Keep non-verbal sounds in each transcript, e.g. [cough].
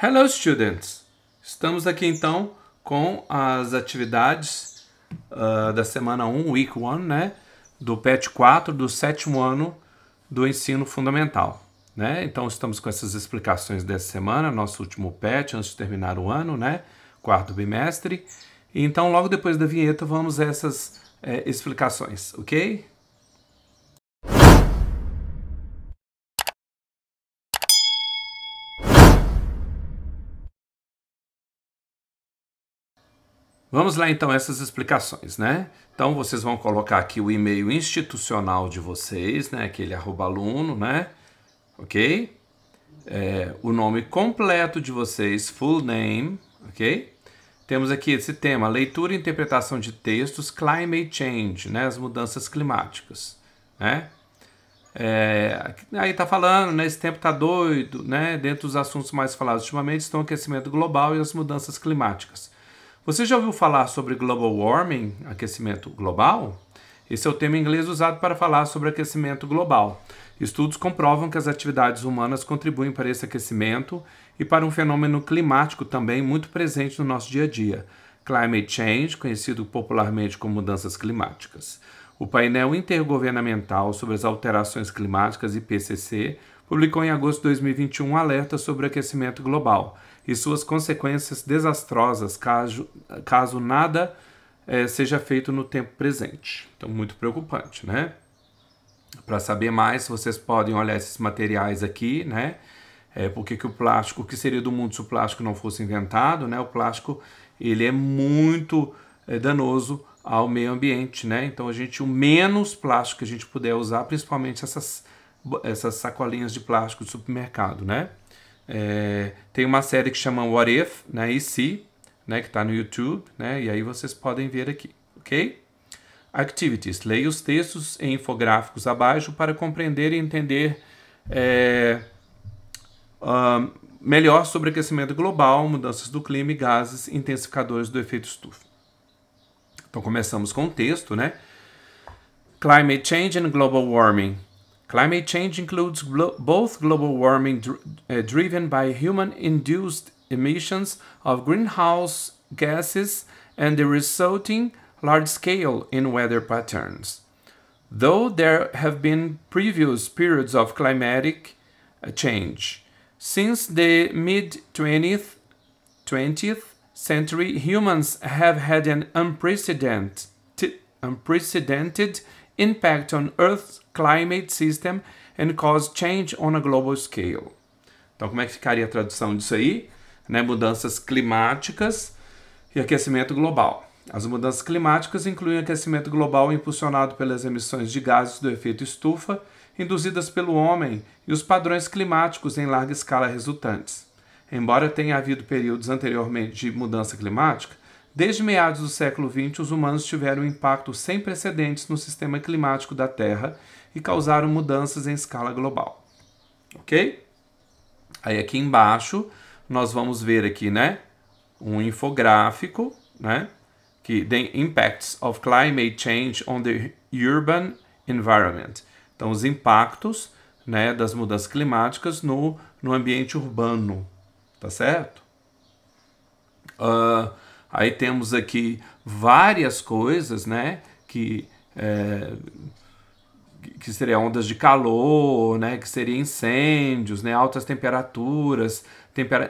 Hello, students! Estamos aqui então com as atividades uh, da semana 1, week 1, né? Do PET 4 do sétimo ano do ensino fundamental. Né? Então estamos com essas explicações dessa semana, nosso último pet antes de terminar o ano, né? Quarto bimestre. Então logo depois da vinheta vamos a essas é, explicações, ok? Vamos lá então essas explicações, né? Então vocês vão colocar aqui o e-mail institucional de vocês, né? Aquele arroba aluno, né? ok? É, o nome completo de vocês, full name, ok? Temos aqui esse tema, leitura e interpretação de textos, climate change, né, as mudanças climáticas, né? É, aí tá falando, né, esse tempo tá doido, né? Dentro dos assuntos mais falados ultimamente estão o aquecimento global e as mudanças climáticas. Você já ouviu falar sobre global warming, aquecimento global? Esse é o termo inglês usado para falar sobre aquecimento global. Estudos comprovam que as atividades humanas contribuem para esse aquecimento e para um fenômeno climático também muito presente no nosso dia a dia, climate change, conhecido popularmente como mudanças climáticas. O painel intergovernamental sobre as alterações climáticas IPCC publicou em agosto de 2021 um alerta sobre aquecimento global e suas consequências desastrosas caso, caso nada é, seja feito no tempo presente. Então, muito preocupante, né? Para saber mais, vocês podem olhar esses materiais aqui, né? É, porque que o plástico, o que seria do mundo se o plástico não fosse inventado, né? O plástico, ele é muito é, danoso ao meio ambiente, né? Então a gente, o menos plástico que a gente puder usar, principalmente essas, essas sacolinhas de plástico de supermercado, né? É, tem uma série que chama What If, né? E se, né, que está no YouTube, né, e aí vocês podem ver aqui, ok? Activities. Leia os textos e infográficos abaixo para compreender e entender é, melhor sobre aquecimento global, mudanças do clima e gases intensificadores do efeito estufa. Então começamos com o texto, né? Climate Change and Global Warming. Climate change includes glo both global warming dr eh, driven by human-induced emissions of greenhouse gases and the resulting large scale in weather patterns. Though there have been previous periods of climatic uh, change, since the mid 20th, 20th century, humans have had an unprecedented, unprecedented impact on Earth's climate system and caused change on a global scale. Então, como é que ficaria a tradução disso aí? né, mudanças climáticas e aquecimento global. As mudanças climáticas incluem aquecimento global impulsionado pelas emissões de gases do efeito estufa induzidas pelo homem e os padrões climáticos em larga escala resultantes. Embora tenha havido períodos anteriormente de mudança climática, desde meados do século XX os humanos tiveram um impacto sem precedentes no sistema climático da Terra e causaram mudanças em escala global. Ok? Aí aqui embaixo nós vamos ver aqui, né? Um infográfico, né? Que the impacts of climate change on the urban environment. Então, os impactos, né, das mudanças climáticas no, no ambiente urbano, tá certo? Uh, aí temos aqui várias coisas, né, que é, que seria ondas de calor, né, que seria incêndios, né, altas temperaturas,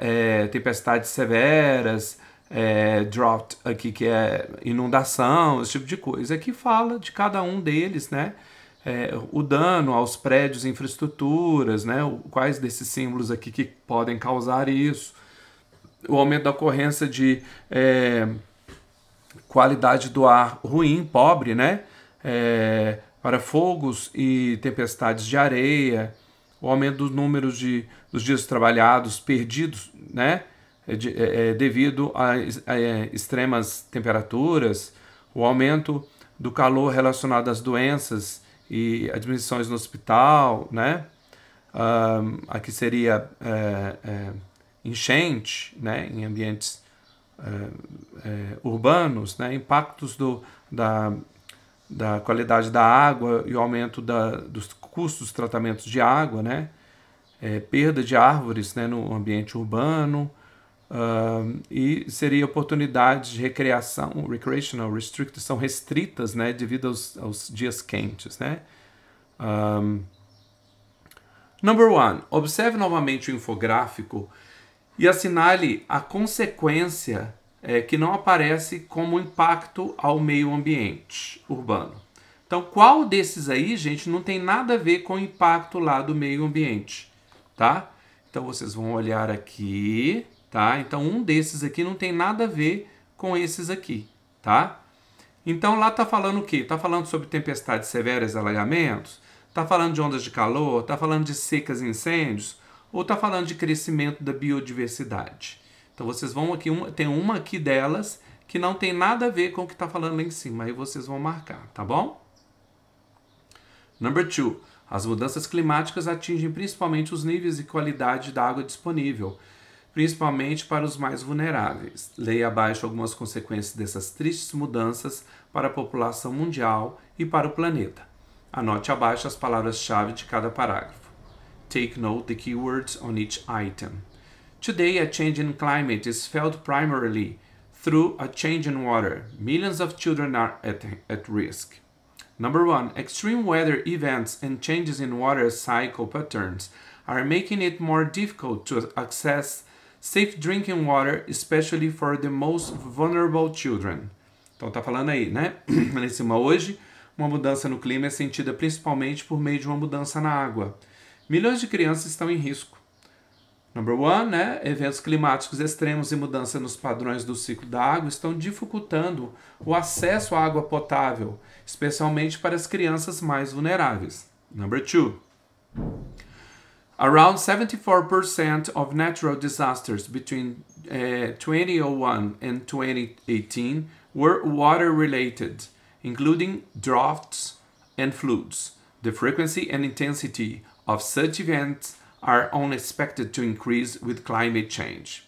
é, tempestades severas, é, drought aqui que é inundação, esse tipo de coisa, que fala de cada um deles, né? É, o dano aos prédios e infraestruturas, né? quais desses símbolos aqui que podem causar isso. O aumento da ocorrência de é, qualidade do ar ruim, pobre, né? É, para fogos e tempestades de areia, o aumento dos números de dos dias trabalhados perdidos, né? É de, é, é, devido a, a é, extremas temperaturas, o aumento do calor relacionado às doenças e admissões no hospital, né? Um, aqui seria é, é, enchente, né? Em ambientes urbanos, né? Impactos do, da, da qualidade da água e o aumento da, dos custos dos tratamentos de água, né? é, perda de árvores né, no ambiente urbano uh, e seria oportunidades de recreação, recreational restrictions, são restritas né, devido aos, aos dias quentes. Né? Um, ah, number one, observe novamente o infográfico e assinale a consequência é, que não aparece como impacto ao meio ambiente urbano. Então, qual desses aí, gente, não tem nada a ver com o impacto lá do meio ambiente? tá? Então vocês vão olhar aqui, tá? Então um desses aqui não tem nada a ver com esses aqui, tá? Então lá tá falando o quê? Tá falando sobre tempestades severas, alagamentos, tá falando de ondas de calor, tá falando de secas e incêndios, ou tá falando de crescimento da biodiversidade. Então vocês vão aqui, tem uma aqui delas que não tem nada a ver com o que está falando lá em cima. Aí vocês vão marcar, tá bom? Number two. As mudanças climáticas atingem principalmente os níveis e qualidade da água disponível, principalmente para os mais vulneráveis. Leia abaixo algumas consequências dessas tristes mudanças para a população mundial e para o planeta. Anote abaixo as palavras-chave de cada parágrafo. Take note the keywords on each item. Today, a change in climate is felt primarily through a change in water. Millions of children are at, at risk. Number one, extreme weather events and changes in water cycle patterns are making it more difficult to access safe drinking water, especially for the most vulnerable children. Então tá falando aí, né? [clears throat] Lá em cima hoje, uma mudança no clima é sentida principalmente por meio de uma mudança na água. Milhões de crianças estão em risco. Number one, né? Eventos climáticos extremos e mudança nos padrões do ciclo da água estão dificultando o acesso à água potável, especialmente para as crianças mais vulneráveis. Number two, around 74% of natural disasters between uh, eh, 2001 and 2018 were water related, including droughts and floods. The frequency and intensity of such events are only expected to increase with climate change.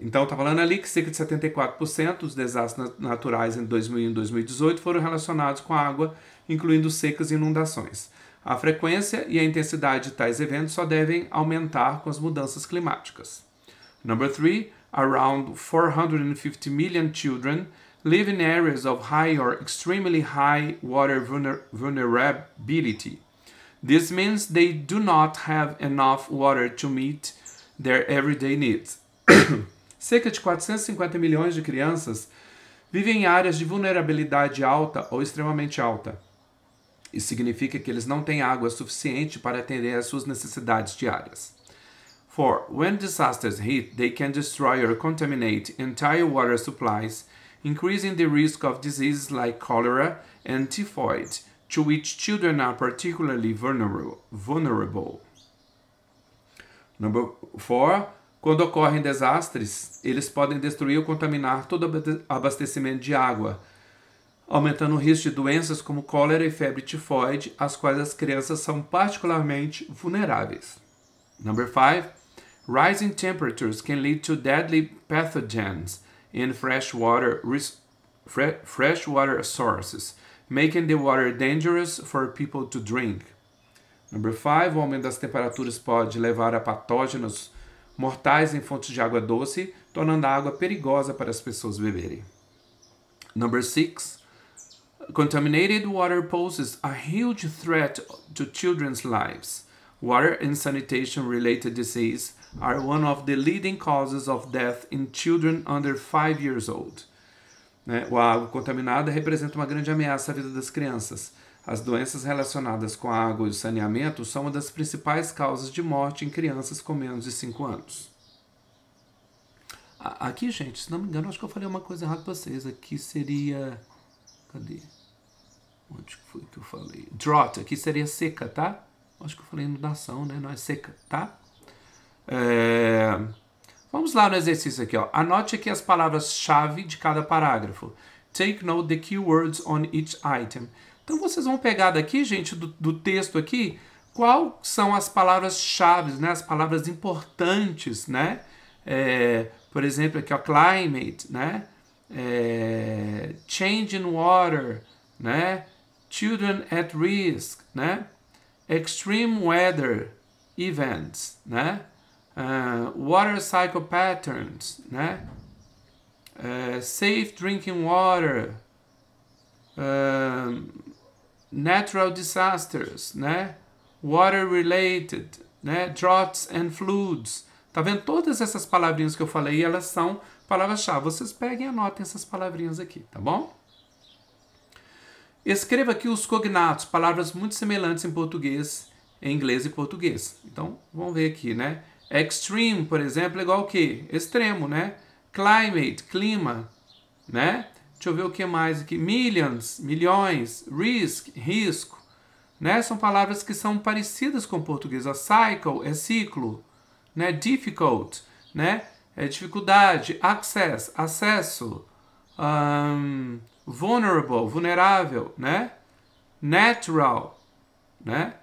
Então, está falando ali que cerca de 74% dos desastres naturais em 2000 e 2018 foram relacionados com água, incluindo secas e inundações. A frequência e a intensidade de tais eventos só devem aumentar com as mudanças climáticas. Number 3, around 450 million children live in areas of high or extremely high water vulnerability. This means they do not have enough water to meet their everyday needs. [coughs] Cerca de 450 milhões de crianças vivem em áreas de vulnerabilidade alta ou extremamente alta. Isso significa que eles não têm água suficiente para atender às suas necessidades diárias. 4. When disasters hit, they can destroy or contaminate entire water supplies, increasing the risk of diseases like cholera and typhoid to which children are particularly vulnerable. Number four, quando ocorrem desastres, eles podem destruir ou contaminar todo o abastecimento de água, aumentando o risco de doenças como cólera e febre tifoide, às quais as crianças são particularmente vulneráveis. Number five, rising temperatures can lead to deadly pathogens in freshwater, sources. making the water dangerous for people to drink. Number 5, o aumento das temperaturas pode levar a patógenos mortais em fontes de água doce, tornando a água perigosa para as pessoas beberem. Number 6, contaminated water poses a huge threat to children's lives. Water and sanitation related disease are one of the leading causes of death in children under 5 years old. Né? A água contaminada representa uma grande ameaça à vida das crianças. As doenças relacionadas com a água e o saneamento são uma das principais causas de morte em crianças com menos de 5 anos. Aqui, gente, se não me engano, acho que eu falei uma coisa errada para vocês. Aqui seria. Cadê? Onde foi que eu falei? Drought, aqui seria seca, tá? Acho que eu falei inundação, né? Não é seca, tá? É. Vamos lá no exercício aqui. Ó. Anote aqui as palavras-chave de cada parágrafo. Take note the keywords on each item. Então vocês vão pegar daqui, gente, do, do texto aqui, quais são as palavras-chave, né? as palavras importantes, né? É, por exemplo, aqui, ó, climate, né? É, change in water, né? Children at risk, né? Extreme weather events, né? Ah, water cycle patterns, né? Uh, safe drinking water, uh, natural disasters, né? Water related, né? Droughts and floods. Tá vendo? Todas essas palavrinhas que eu falei, elas são palavras-chave. Vocês peguem e anotem essas palavrinhas aqui, tá bom? Escreva aqui os cognatos, palavras muito semelhantes em português, em inglês e português. Então, vamos ver aqui, né? Extreme, por exemplo, é igual o quê? Extremo, né? Climate, clima, né? Deixa eu ver o que mais aqui. Millions, milhões. Risk, risco. Né? São palavras que são parecidas com o português. A cycle é ciclo. Né? Difficult, né? É dificuldade. Access, acesso. Um, vulnerable, vulnerável, né? Natural, né?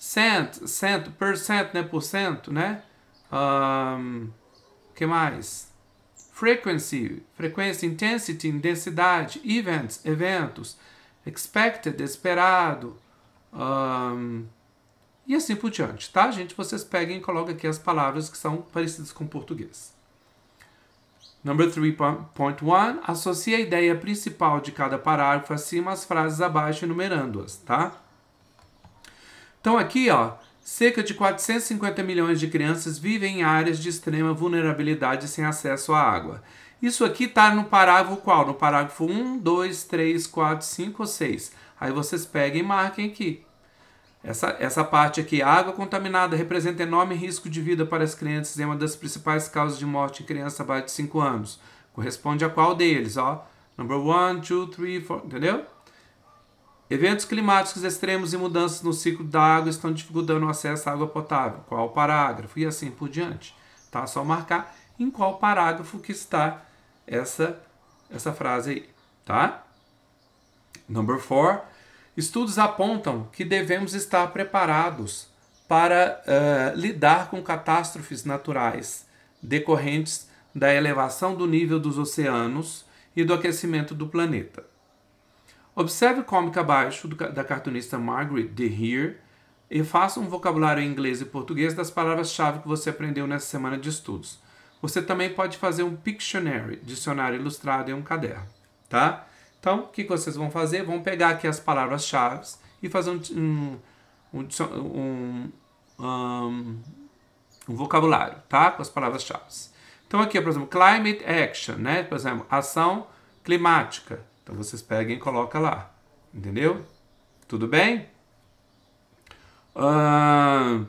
cent, cent, percent, né? Por cento, né? Um, que mais? Frequency, frequência, intensity, intensidade, events, eventos, expected, esperado, um, e assim por diante, tá, gente? Vocês peguem e coloquem aqui as palavras que são parecidas com o português. Number 3.1, associe a ideia principal de cada parágrafo acima às frases abaixo, enumerando-as, tá? Então aqui, ó, cerca de 450 milhões de crianças vivem em áreas de extrema vulnerabilidade sem acesso à água. Isso aqui está no parágrafo qual? No parágrafo 1, 2, 3, 4, 5 ou 6. Aí vocês peguem e marquem aqui. Essa, essa parte aqui, água contaminada, representa enorme risco de vida para as crianças e é uma das principais causas de morte em criança abaixo de 5 anos. Corresponde a qual deles, ó? Number 1, 2, 3, 4, entendeu? Eventos climáticos extremos e mudanças no ciclo da água estão dificultando o acesso à água potável. Qual parágrafo? E assim por diante. Tá? Só marcar em qual parágrafo que está essa, essa frase aí. Tá? Number 4. Estudos apontam que devemos estar preparados para uh, lidar com catástrofes naturais decorrentes da elevação do nível dos oceanos e do aquecimento do planeta. Observe o cómic abaixo do, da cartunista Margaret DeHeer e faça um vocabulário em inglês e português das palavras-chave que você aprendeu nessa semana de estudos. Você também pode fazer um Pictionary, dicionário ilustrado em um caderno, tá? Então, o que vocês vão fazer? Vão pegar aqui as palavras-chave e fazer um, um, um, um, um vocabulário, tá? Com as palavras-chave. Então, aqui, por exemplo, climate action, né? Por exemplo, ação climática. Então vocês peguem e colocam lá. Entendeu? Tudo bem? Uh,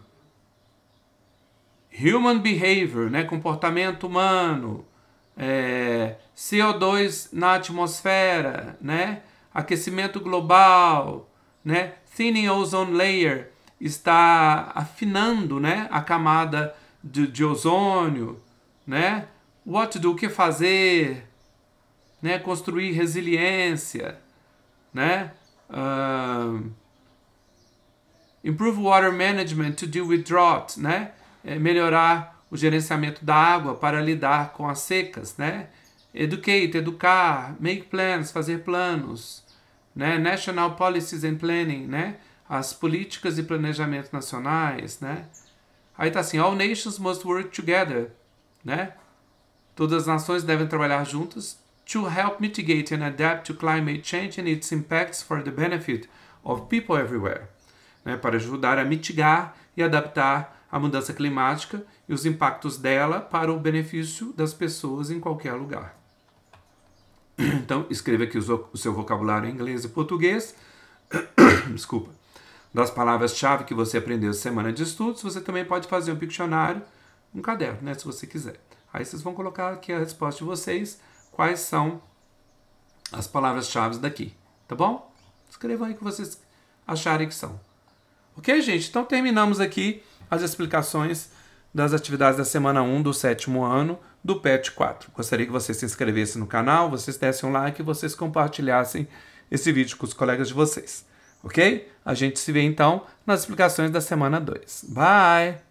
human behavior, né? comportamento humano. É, CO2 na atmosfera, né? aquecimento global, né? thinning ozone layer está afinando né? a camada de, de ozônio. Né? What do, o que fazer, né? Construir resiliência, né? Uh, improve water management to deal with drought, né? É melhorar o gerenciamento da água para lidar com as secas, né? Educate, educar, make plans, fazer planos, né? National policies and planning, né? As políticas e planejamento nacionais, né? Aí tá assim, all nations must work together, né? Todas as nações devem trabalhar juntas to help mitigate and adapt to climate change and its impacts for the benefit of people everywhere. Né, para ajudar a mitigar e adaptar a mudança climática e os impactos dela para o benefício das pessoas em qualquer lugar. [clears throat] Então, escreva aqui o seu vocabulário em inglês e português. [clears throat] Desculpa. Das palavras-chave que você aprendeu semana de estudos, você também pode fazer um piccionário, um caderno, né, se você quiser. Aí vocês vão colocar aqui a resposta de vocês quais são as palavras-chave daqui, tá bom? Escrevam aí o que vocês acharem que são. Ok, gente? Então terminamos aqui as explicações das atividades da semana 1 do sétimo ano do PET 4. Gostaria que vocês se inscrevessem no canal, vocês dessem um like e vocês compartilhassem esse vídeo com os colegas de vocês. Ok? A gente se vê então nas explicações da semana 2. Bye!